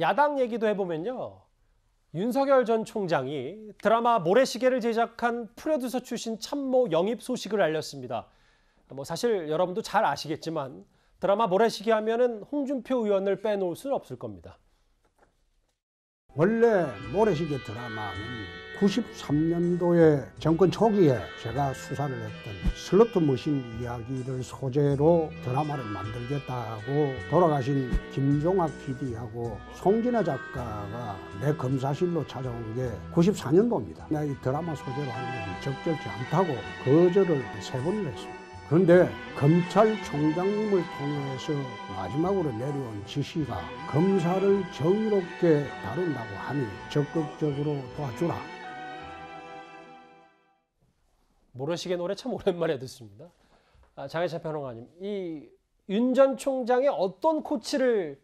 야당 얘기도 해보면요. 윤석열 전 총장이 드라마 모래시계를 제작한 프로듀서 출신 참모 영입 소식을 알렸습니다. 뭐 사실 여러분도 잘 아시겠지만 드라마 모래시계 하면은 홍준표 의원을 빼놓을 수는 없을 겁니다. 원래 모래시계 드라마는 93년도에 정권 초기에 제가 수사를 했던 슬로트 머신 이야기를 소재로 드라마를 만들겠다고 돌아가신 김종학 PD하고 송진아 작가가 내 검사실로 찾아온 게 94년도입니다. 내가 이 드라마 소재로 하는 게 적절치 않다고 거절을 세 번을 했습니다. 그런데 검찰총장님을 통해서 마지막으로 내려온 지시가 검사를 정의롭게 다룬다고 하니 적극적으로 도와주라. 모르시게 노래 참 오랜만에 듣습니다. 아, 장애차 변호사님, 이 윤 전 총장의 어떤 코치를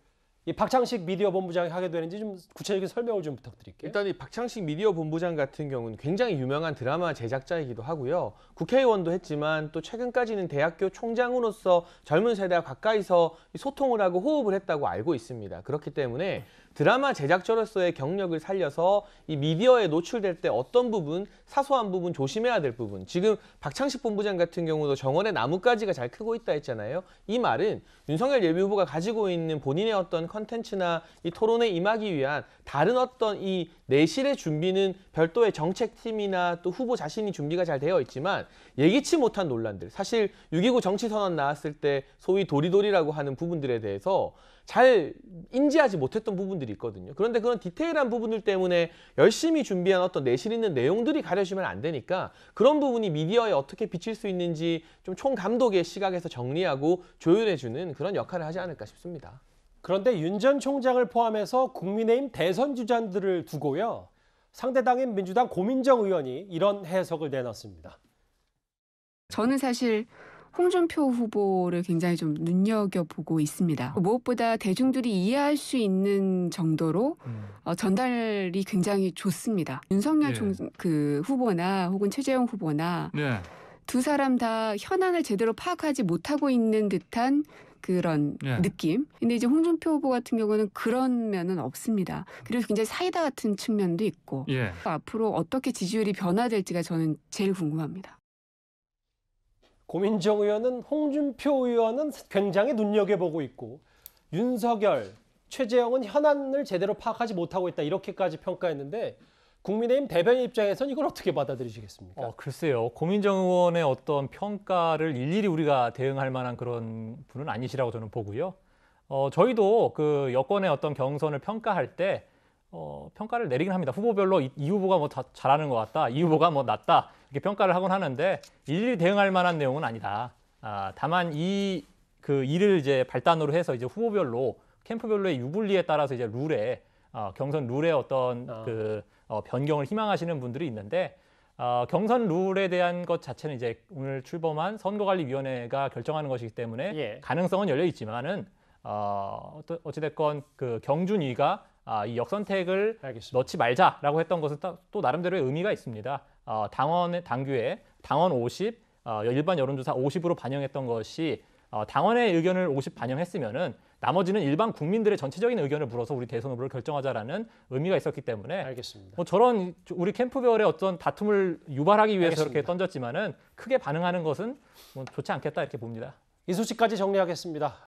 이 박창식 미디어 본부장이 하게 되는지 좀 구체적인 설명을 좀 부탁드릴게요. 일단 이 박창식 미디어 본부장 같은 경우는 굉장히 유명한 드라마 제작자이기도 하고요. 국회의원도 했지만 또 최근까지는 대학교 총장으로서 젊은 세대와 가까이서 소통을 하고 호흡을 했다고 알고 있습니다. 그렇기 때문에 드라마 제작자로서의 경력을 살려서 이 미디어에 노출될 때 어떤 부분, 사소한 부분 조심해야 될 부분. 지금 박창식 본부장 같은 경우도 정원의 나뭇가지가 잘 크고 있다 했잖아요. 이 말은 윤석열 예비 후보가 가지고 있는 본인의 어떤 컨텐츠나 이 토론에 임하기 위한 다른 어떤 이 내실의 준비는 별도의 정책팀이나 또 후보 자신이 준비가 잘 되어 있지만 예기치 못한 논란들 사실 6.29 정치선언 나왔을 때 소위 도리도리라고 하는 부분들에 대해서 잘 인지하지 못했던 부분들이 있거든요. 그런데 그런 디테일한 부분들 때문에 열심히 준비한 어떤 내실 있는 내용들이 가려지면 안 되니까 그런 부분이 미디어에 어떻게 비칠 수 있는지 좀 총감독의 시각에서 정리하고 조율해주는 그런 역할을 하지 않을까 싶습니다. 그런데 윤 전 총장을 포함해서 국민의힘 대선 주자들을 두고요. 상대당인 민주당 고민정 의원이 이런 해석을 내놨습니다. 저는 사실 홍준표 후보를 굉장히 좀 눈여겨보고 있습니다. 무엇보다 대중들이 이해할 수 있는 정도로 음. 어, 전달이 굉장히 좋습니다. 윤석열 예. 총, 그 후보나 혹은 최재형 후보나 예. 두 사람 다 현안을 제대로 파악하지 못하고 있는 듯한 그런 예. 느낌. 근데 이제 홍준표 후보 같은 경우는 그런 면은 없습니다. 그리고 굉장히 사이다 같은 측면도 있고 예. 앞으로 어떻게 지지율이 변화될지가 저는 제일 궁금합니다. 고민정 의원은 홍준표 의원은 굉장히 눈여겨보고 있고 윤석열, 최재형은 현안을 제대로 파악하지 못하고 있다 이렇게까지 평가했는데 국민의힘 대변인 입장에선 이걸 어떻게 받아들이시겠습니까? 어, 글쎄요. 고민정 의원의 어떤 평가를 일일이 우리가 대응할 만한 그런 분은 아니시라고 저는 보고요. 어, 저희도 그 여권의 어떤 경선을 평가할 때 어, 평가를 내리긴 합니다. 후보별로 이, 이 후보가 뭐 다, 잘하는 것 같다, 이 후보가 뭐 낫다 이렇게 평가를 하곤 하는데 일일이 대응할 만한 내용은 아니다. 아, 다만 이 그 일을 이제 발단으로 해서 이제 후보별로 캠프별로의 유불리에 따라서 이제 룰에 어, 경선 룰의 어떤 아. 그 어, 변경을 희망하시는 분들이 있는데 어, 경선 룰에 대한 것 자체는 이제 오늘 출범한 선거관리위원회가 결정하는 것이기 때문에 예. 가능성은 열려 있지만은 어, 어찌됐건 그 경준위가 아, 이 역선택을 알겠습니다. 넣지 말자라고 했던 것은 또 나름대로의 의미가 있습니다. 어, 당원의 당규에 당원 50, 어, 일반 여론조사 50으로 반영했던 것이 어, 당원의 의견을 50 반영했으면은 나머지는 일반 국민들의 전체적인 의견을 물어서 우리 대선 후보를 결정하자라는 의미가 있었기 때문에 알겠습니다. 뭐 저런 우리 캠프별의 어떤 다툼을 유발하기 위해서 알 이렇게 던졌지만은 크게 반응하는 것은 뭐 좋지 않겠다 이렇게 봅니다. 이 소식까지 정리하겠습니다.